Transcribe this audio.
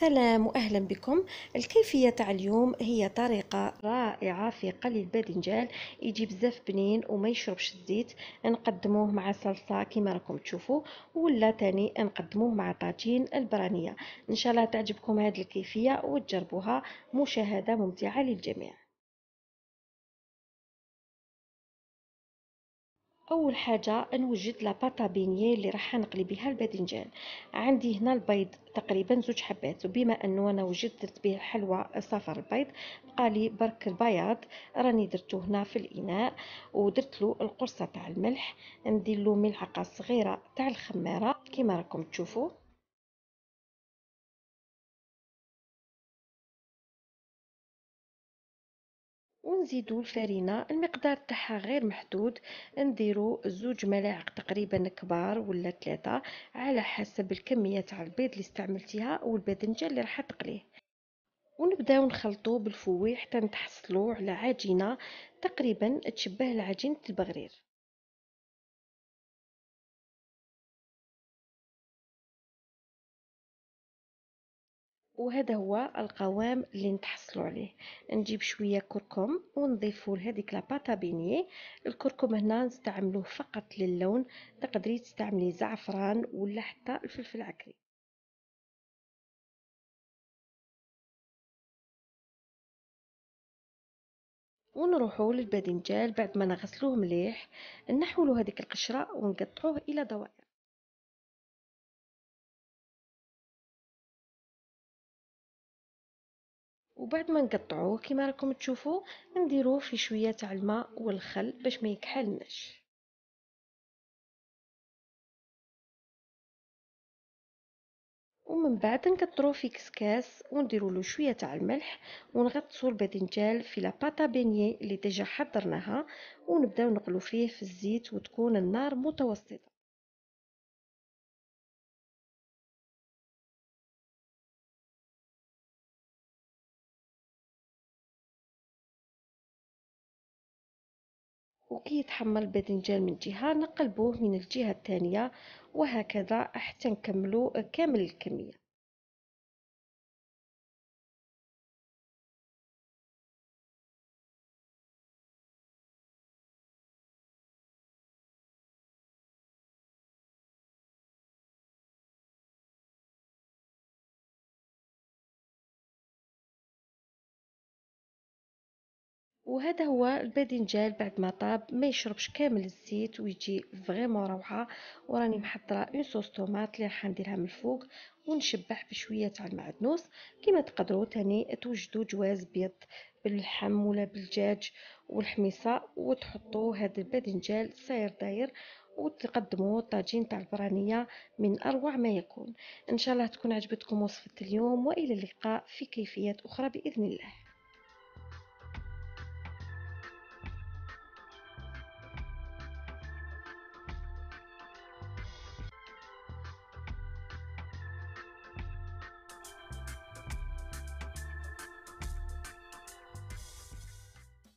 سلام واهلا بكم الكيفيه تاع اليوم هي طريقه رائعه في قلي الباذنجان يجي بزاف بنين وما يشربش الزيت نقدموه مع صلصه كما راكم تشوفوا ولا تاني نقدموه مع طاجين البرانيه ان شاء الله تعجبكم هذه الكيفيه وتجربوها مشاهده ممتعه للجميع اول حاجه نوجد لا باتا بينيه اللي راح نقلي بها الباذنجان عندي هنا البيض تقريبا زوج حبات وبما انه انا وجدت درت به حلوى صفر البيض بقالي برك البياض راني درتو هنا في الاناء ودرت له القرصه تاع الملح ندير له ملعقه صغيره تاع الخماره كما راكم تشوفوا ونزيدو الفرينه المقدار تاعها غير محدود نديرو زوج ملاعق تقريبا كبار ولا ثلاثه على حسب الكميه تاع البيض اللي استعملتيها والباذنجان اللي راح تقليه ونبداو نخلطو بالفوي حتى نتحصلو على عجينه تقريبا تشبه العجينه البغرير وهذا هو القوام اللي نتحصلوا عليه نجيب شويه كركم ونضيفوا لهذيك لاباتا بيني الكركم هنا نستعملوه فقط للون تقدري تستعملي زعفران ولا حتى الفلفل العكري ونروحوا للباذنجان بعد ما نغسلوه مليح نحولوا هذيك القشره ونقطعوه الى دوائر وبعد ما نقطعوه كما راكم تشوفوا نديروه في شويه تاع الماء والخل باش ما يكحلناش ومن بعد نقطرو في كسكاس ونديرو له شويه تاع الملح ونغطسو الباذنجان في باتا بينيه اللي ديجا حضرناها ونبداو نقلو فيه في الزيت وتكون النار متوسطه وكي يتحمر الباذنجان من جهة نقلبوه من الجهة الثانية وهكذا حتى نكملو كامل الكمية وهذا هو الباذنجان بعد ما طاب ما يشربش كامل الزيت ويجي فريمون روعه وراني محضره اون صوص طوماط اللي راح نديرها من الفوق ونشبح بشويه تاع المعدنوس كما تقدروا تاني توجدوا جواز بيض باللحم ولا بالدجاج والحميصه وتحطوا هذا الباذنجان صاير داير وتقدموا الطاجين تاع البرانيه من اروع ما يكون ان شاء الله تكون عجبتكم وصفه اليوم والى اللقاء في كيفيات اخرى باذن الله